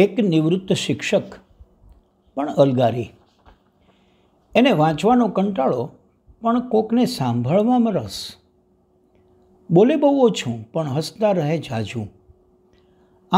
એક નિવૃત્ત શિક્ષક પણ અલગારી એને વાંચવાનો કંટાળો પણ કોકને સાંભળવામાં રસ બોલે બહુ ઓછું પણ હસતા રહે જાજુ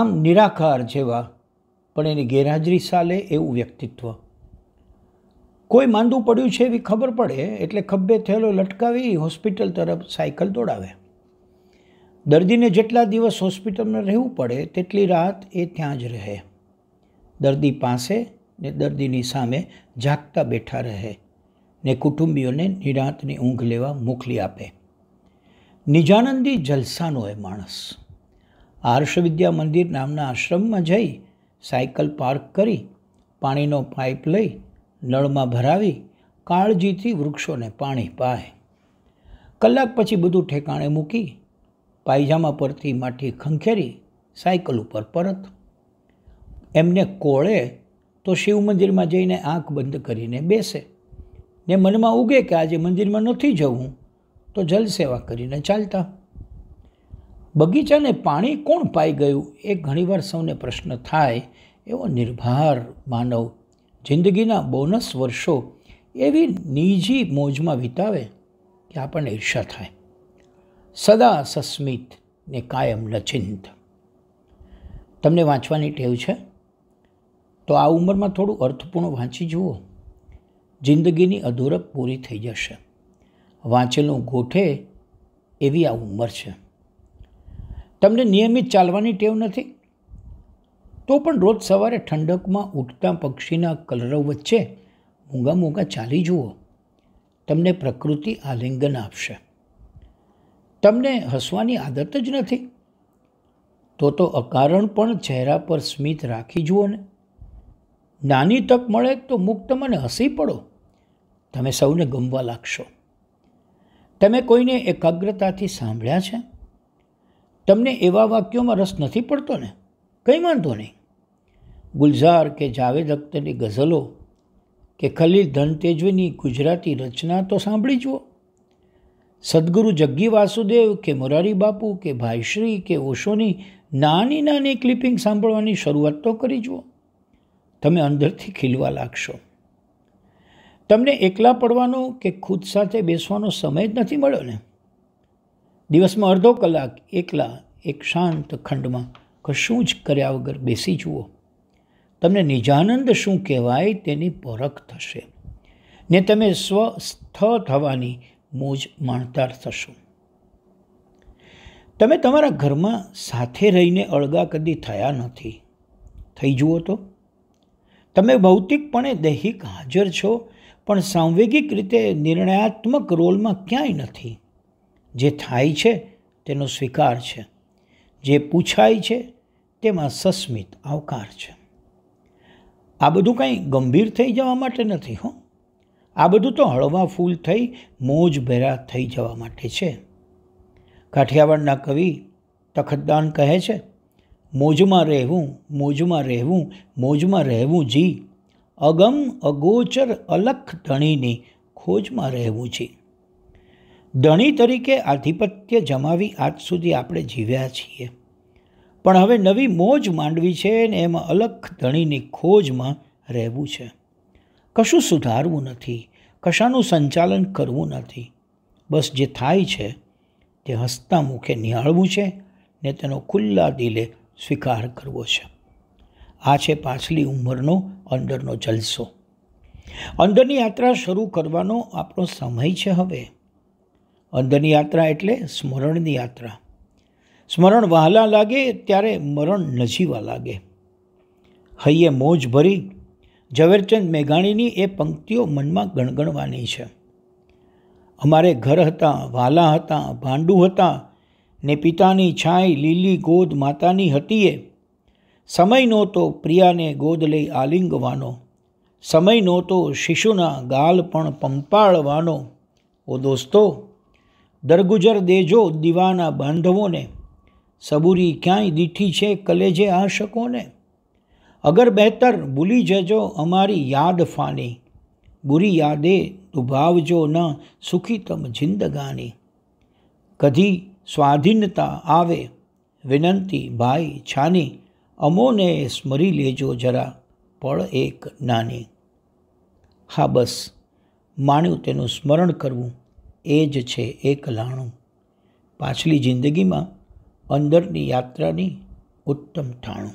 આમ નિરાકાર જેવા પણ એની ગેરહાજરી સાલે એવું વ્યક્તિત્વ કોઈ માંદું પડ્યું છે એવી ખબર પડે એટલે ખભે થયેલો લટકાવી હોસ્પિટલ તરફ સાયકલ દોડાવે દર્દીને જેટલા દિવસ હોસ્પિટલમાં રહેવું પડે તેટલી રાત એ ત્યાં જ રહે દર્દી પાસે ને દર્દીની સામે જાગતા બેઠા રહે ને કુટુંબીઓને નિરાંતની ઊંઘ લેવા મોકલી આપે નિજાનંદી જલસાનો એ માણસ આર્ષવિદ્યા મંદિર નામના આશ્રમમાં જઈ સાયકલ પાર્ક કરી પાણીનો પાઇપ લઈ નળમાં ભરાવી કાળજીથી વૃક્ષોને પાણી પાય કલાક પછી બધું ઠેકાણે મૂકી પાયજામા પરથી માઠી ખંખેરી સાયકલ ઉપર પરત એમને કોળે તો શિવ મંદિરમાં જઈને આંખ બંધ કરીને બેસે ને મનમાં ઉગે કે આજે મંદિરમાં નથી જવું તો જલસેવા કરીને ચાલતા બગીચાને પાણી કોણ પાઈ ગયું એ ઘણીવાર સૌને પ્રશ્ન થાય એવો નિર્ભાર માનવ જિંદગીના બોનસ વર્ષો એવી નિજી મોજમાં વિતાવે કે આપણને ઈર્ષા થાય સદા સસ્મિત ને કાયમ લચિંત તમને વાંચવાની ટેવ છે તો આ ઉંમરમાં થોડું અર્થપૂર્ણ વાંચી જુઓ જિંદગીની અધૂરપ પૂરી થઈ જશે વાંચેલું ગોઠે એવી આ ઉંમર છે તમને નિયમિત ચાલવાની ટેવ નથી તો પણ રોજ સવારે ઠંડકમાં ઉઠતા પક્ષીના કલરવ વચ્ચે મૂંગા મૂંગા ચાલી જુઓ તમને પ્રકૃતિ આલિંગન આપશે તમને હસવાની આદત જ નથી તો તો અકારણ પણ ચહેરા પર સ્મિત રાખી જુઓ ને નાની તક મળે તો મુક્ત મને હસી પડો તમે સૌને ગમવા લાગશો તમે કોઈને એકાગ્રતાથી સાંભળ્યા છે તમને એવા વાક્યોમાં રસ નથી પડતો ને કંઈ વાંધો નહીં ગુલઝાર કે જાવેદ અખ્તરની ગઝલો કે ખલીલ ધનતેજવીની ગુજરાતી રચના તો સાંભળી જુઓ સદગુરુ જગ્ગી વાસુદેવ કે મોરારી બાપુ કે ભાઈશ્રી કે ઓશોની નાની નાની ક્લિપિંગ સાંભળવાની શરૂઆત તો કરી જુઓ તમે અંદરથી ખીલવા લાગશો તમને એકલા પડવાનો કે ખુદ સાથે બેસવાનો સમય જ નથી મળ્યો ને દિવસમાં અડધો કલાક એકલા એક શાંત ખંડમાં કશું જ કર્યા વગર બેસી જુઓ તમને નિજાનંદ શું કહેવાય તેની પરખ થશે ને તમે સ્વસ્થ થવાની મોજ માણતા થશો તમે તમારા ઘરમાં સાથે રહીને અળગા કદી થયા નથી થઈ જુઓ તો તમે ભૌતિકપણે દૈહિક હાજર છો પણ સાંવેગિક રીતે નિર્ણયાત્મક રોલમાં ક્યાંય નથી જે થાય છે તેનો સ્વીકાર છે જે પૂછાય છે તેમાં સસ્મિત આવકાર છે આ બધું કાંઈ ગંભીર થઈ જવા માટે નથી હો આ બધું તો હળવા ફૂલ થઈ મોજ ભેરા થઈ જવા માટે છે કાઠિયાવાડના કવિ તખતદાન કહે છે મોજમાં રહેવું મોજમાં રહેવું મોજમાં રહેવું જી અગમ અગોચર અલખ ધણીની ખોજમાં રહેવું જી ધણી તરીકે આધિપત્ય જમાવી આજ સુધી આપણે જીવ્યા છીએ પણ હવે નવી મોજ માંડવી છે ને એમાં અલખ ધણીની ખોજમાં રહેવું છે કશું સુધારવું નથી કશાનું સંચાલન કરવું નથી બસ જે થાય છે તે હસતા મુખે નિહાળવું છે ને તેનો ખુલ્લા દિલે સ્વીકાર કરવો છે આ છે પાછલી ઉંમરનો અંદરનો જલસો અંદરની યાત્રા શરૂ કરવાનો આપણો સમય છે હવે અંદરની યાત્રા એટલે સ્મરણની યાત્રા સ્મરણ વહાલા લાગે ત્યારે મરણ નજીવા લાગે હૈયે મોજ ભરી ઝવેરચંદ મેઘાણીની એ પંક્તિઓ મનમાં ગણગણવાની છે અમારે ઘર હતા વાલા હતાં ભાંડું હતાં ને પિતાની છાંય લીલી ગોદ માતાની હતી એ સમય નહોતો પ્રિયાને ગોદ લઈ આલિંગવાનો સમય નહોતો શિશુના ગાલ પણ પંપાળવાનો ઓ દોસ્તો દરગુજર દેજો દીવાના બાંધવોને સબૂરી ક્યાંય દીઠી છે કલેજે આ શકોને અગર બહેતર ભૂલી જજો અમારી યાદ ફાની બુરી યાદે દુભાવજો ન સુખીતમ જિંદગાની કધી સ્વાધીનતા આવે વિનંતી ભાઈ છાની અમોને સ્મરી લેજો જરા પળ એક નાની હા બસ માણ્યું તેનું સ્મરણ કરવું એ જ છે એક લાણું પાછલી જિંદગીમાં અંદરની યાત્રાની ઉત્તમ ઠાણું